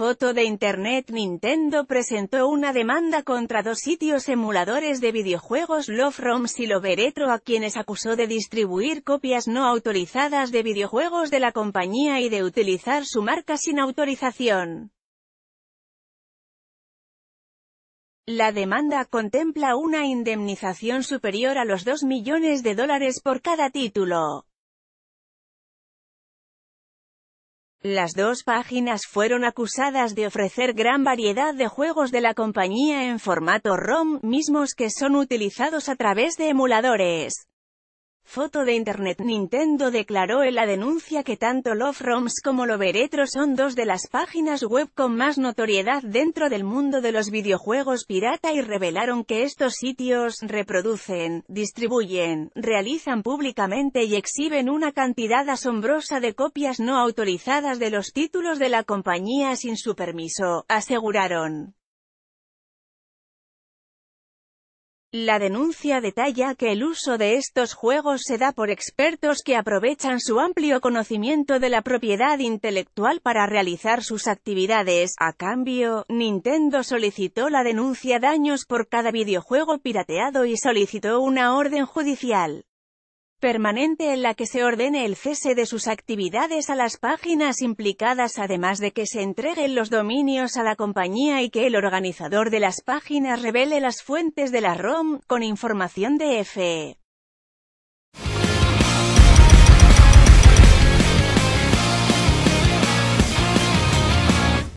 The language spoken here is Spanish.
foto de Internet Nintendo presentó una demanda contra dos sitios emuladores de videojuegos Love Roms y Loveretro a quienes acusó de distribuir copias no autorizadas de videojuegos de la compañía y de utilizar su marca sin autorización. La demanda contempla una indemnización superior a los 2 millones de dólares por cada título. Las dos páginas fueron acusadas de ofrecer gran variedad de juegos de la compañía en formato ROM, mismos que son utilizados a través de emuladores. Foto de Internet Nintendo declaró en la denuncia que tanto Love Roms como Loveretro son dos de las páginas web con más notoriedad dentro del mundo de los videojuegos pirata y revelaron que estos sitios reproducen, distribuyen, realizan públicamente y exhiben una cantidad asombrosa de copias no autorizadas de los títulos de la compañía sin su permiso, aseguraron. La denuncia detalla que el uso de estos juegos se da por expertos que aprovechan su amplio conocimiento de la propiedad intelectual para realizar sus actividades. A cambio, Nintendo solicitó la denuncia daños por cada videojuego pirateado y solicitó una orden judicial permanente en la que se ordene el cese de sus actividades a las páginas implicadas además de que se entreguen los dominios a la compañía y que el organizador de las páginas revele las fuentes de la ROM, con información de FE.